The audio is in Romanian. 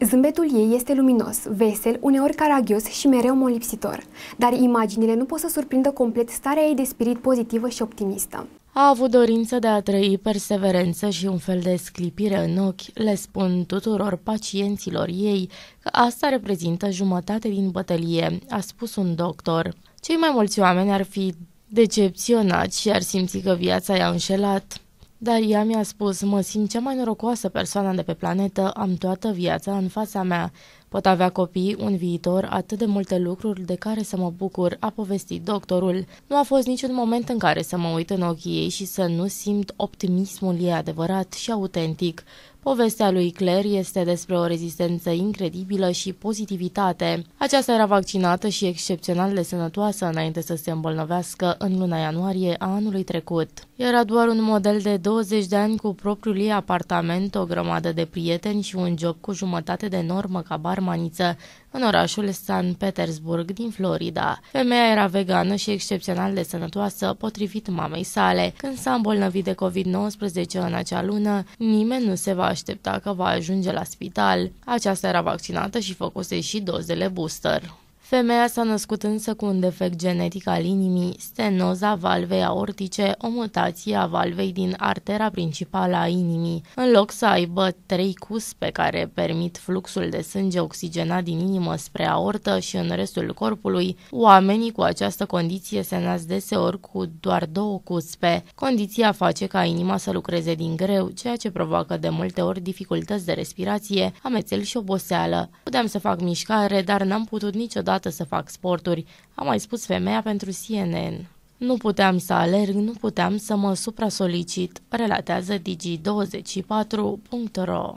Zâmbetul ei este luminos, vesel, uneori caragios și mereu molipsitor, dar imaginile nu pot să surprindă complet starea ei de spirit pozitivă și optimistă. A avut dorință de a trăi perseverență și un fel de sclipire în ochi. Le spun tuturor pacienților ei că asta reprezintă jumătate din bătălie, a spus un doctor. Cei mai mulți oameni ar fi decepționați și ar simți că viața i-a înșelat. Dar ea mi-a spus, mă simt cea mai norocoasă persoană de pe planetă, am toată viața în fața mea. Pot avea copii, un viitor, atât de multe lucruri de care să mă bucur, a povestit doctorul. Nu a fost niciun moment în care să mă uit în ochii ei și să nu simt optimismul ei adevărat și autentic. Povestea lui Claire este despre o rezistență incredibilă și pozitivitate. Aceasta era vaccinată și excepțional de sănătoasă înainte să se îmbolnăvească în luna ianuarie a anului trecut. Era doar un model de 20 de ani cu propriul ei apartament, o grămadă de prieteni și un job cu jumătate de normă ca barman germaniță în orașul San Petersburg din Florida. Femeia era vegană și excepțional de sănătoasă, potrivit mamei sale. Când s-a îmbolnăvit de COVID-19 în acea lună, nimeni nu se va aștepta că va ajunge la spital. Aceasta era vaccinată și făcuse și dozele booster. Femeia s-a născut însă cu un defect genetic al inimii, stenoza valvei aortice, o mutație a valvei din artera principală a inimii. În loc să aibă trei cuspe care permit fluxul de sânge oxigenat din inimă spre aortă și în restul corpului, oamenii cu această condiție se nasc deseori cu doar două cuspe. Condiția face ca inima să lucreze din greu, ceea ce provoacă de multe ori dificultăți de respirație, amețel și oboseală. Puteam să fac mișcare, dar n-am putut niciodată niciodată să fac sporturi, a mai spus femeia pentru CNN. Nu puteam să alerg, nu puteam să mă supra-solicit, relatează digi24.ro.